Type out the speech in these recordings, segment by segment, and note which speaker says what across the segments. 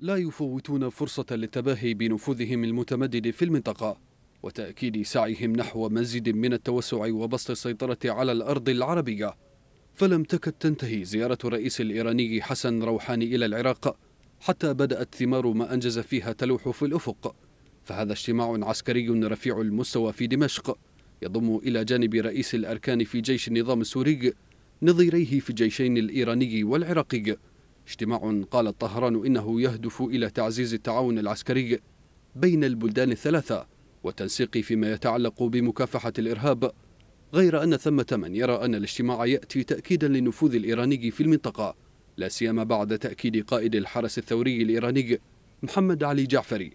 Speaker 1: لا يفوتون فرصة للتباهي بنفوذهم المتمدد في المنطقة وتأكيد سعيهم نحو مزيد من التوسع وبسط السيطرة على الأرض العربية فلم تكد تنتهي زيارة الرئيس الإيراني حسن روحاني إلى العراق حتى بدأت ثمار ما أنجز فيها تلوح في الأفق فهذا اجتماع عسكري رفيع المستوى في دمشق يضم إلى جانب رئيس الأركان في جيش النظام السوري نظيريه في الجيشين الإيراني والعراقي اجتماع قال الطهران إنه يهدف إلى تعزيز التعاون العسكري بين البلدان الثلاثة والتنسيق فيما يتعلق بمكافحة الإرهاب غير أن ثمة من يرى أن الاجتماع يأتي تأكيدا للنفوذ الإيراني في المنطقة لا سيما بعد تأكيد قائد الحرس الثوري الإيراني محمد علي جعفري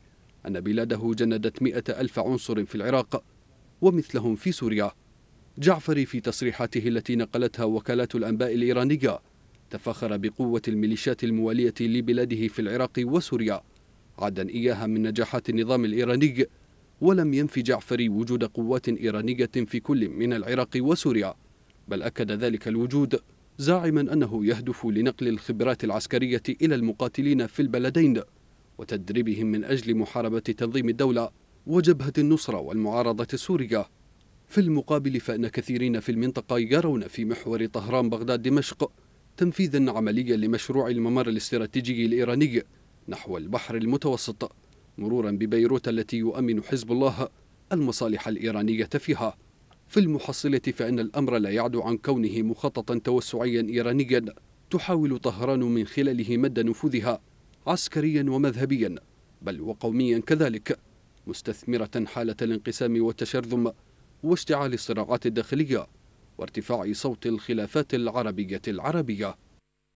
Speaker 1: أن بلاده جندت مئة ألف عنصر في العراق ومثلهم في سوريا جعفري في تصريحاته التي نقلتها وكالات الأنباء الإيرانية تفخر بقوة الميليشيات الموالية لبلاده في العراق وسوريا عدا إياها من نجاحات النظام الإيراني ولم ينفي جعفري وجود قوات إيرانية في كل من العراق وسوريا بل أكد ذلك الوجود زاعما أنه يهدف لنقل الخبرات العسكرية إلى المقاتلين في البلدين وتدريبهم من أجل محاربة تنظيم الدولة وجبهة النصرة والمعارضة السورية في المقابل فإن كثيرين في المنطقة يرون في محور طهران بغداد دمشق تنفيذا عمليا لمشروع الممر الاستراتيجي الإيراني نحو البحر المتوسط مرورا ببيروت التي يؤمن حزب الله المصالح الإيرانية فيها في المحصلة فإن الأمر لا يعدو عن كونه مخططا توسعيا إيرانيا تحاول طهران من خلاله مد نفوذها عسكريا ومذهبيا بل وقوميا كذلك مستثمرة حالة الانقسام والتشرذم واشتعال الصراعات الداخلية وارتفاع صوت الخلافات العربية العربية